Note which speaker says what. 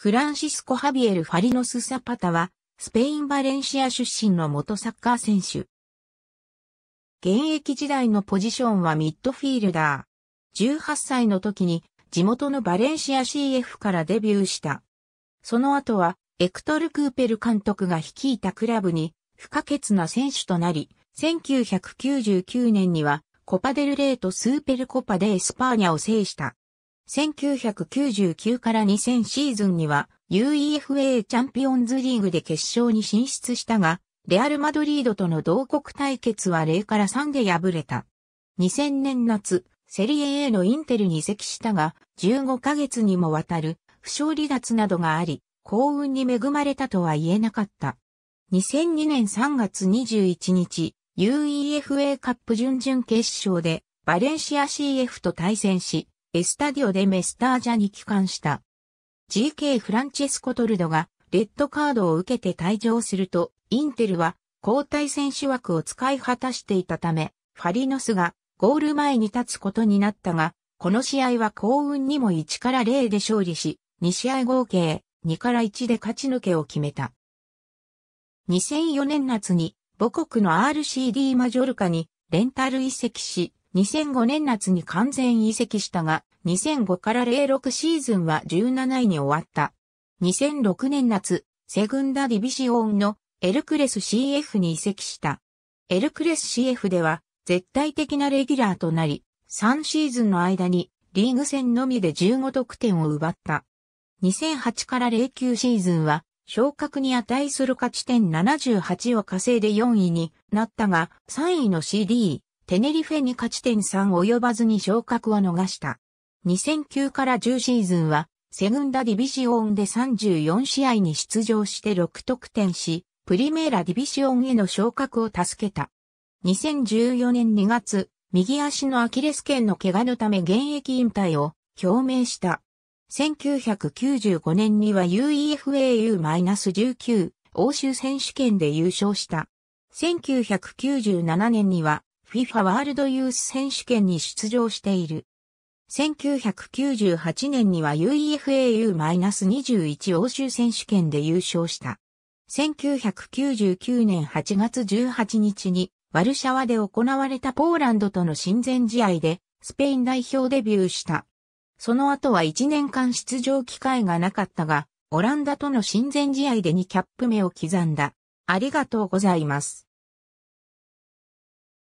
Speaker 1: フランシスコ・ハビエル・ファリノス・サパタは、スペイン・バレンシア出身の元サッカー選手。現役時代のポジションはミッドフィールダー。18歳の時に地元のバレンシア CF からデビューした。その後は、エクトル・クーペル監督が率いたクラブに不可欠な選手となり、1999年にはコパデルレーとスーペルコパでエスパーニャを制した。1999から2000シーズンには UEFA チャンピオンズリーグで決勝に進出したが、レアル・マドリードとの同国対決は0から3で敗れた。2000年夏、セリエ A のインテルに移籍したが、15ヶ月にもわたる不勝離脱などがあり、幸運に恵まれたとは言えなかった。2002年3月21日、UEFA カップ準々決勝でバレンシア CF と対戦し、エスタディオでメスタージャに帰還した。GK フランチェスコ・トルドがレッドカードを受けて退場すると、インテルは交代選手枠を使い果たしていたため、ファリノスがゴール前に立つことになったが、この試合は幸運にも1から0で勝利し、2試合合計2から1で勝ち抜けを決めた。2004年夏に母国の RCD マジョルカにレンタル移籍し、2005年夏に完全移籍したが、2005から06シーズンは17位に終わった。2006年夏、セグンダディビシオンのエルクレス CF に移籍した。エルクレス CF では絶対的なレギュラーとなり、3シーズンの間にリーグ戦のみで15得点を奪った。2008から09シーズンは昇格に値する勝ち点78を稼いで4位になったが、3位の CD、テネリフェに勝ち点3及ばずに昇格を逃した。2009から10シーズンは、セグンダディビシオンで34試合に出場して6得点し、プリメーラディビシオンへの昇格を助けた。2014年2月、右足のアキレス腱の怪我のため現役引退を表明した。1995年には UEFAU-19 欧州選手権で優勝した。1997年には FIFA ワールドユース選手権に出場している。1998年には UEFAU-21 欧州選手権で優勝した。1999年8月18日にワルシャワで行われたポーランドとの親善試合でスペイン代表デビューした。その後は1年間出場機会がなかったが、オランダとの親善試合で2キャップ目を刻んだ。ありがとうございます。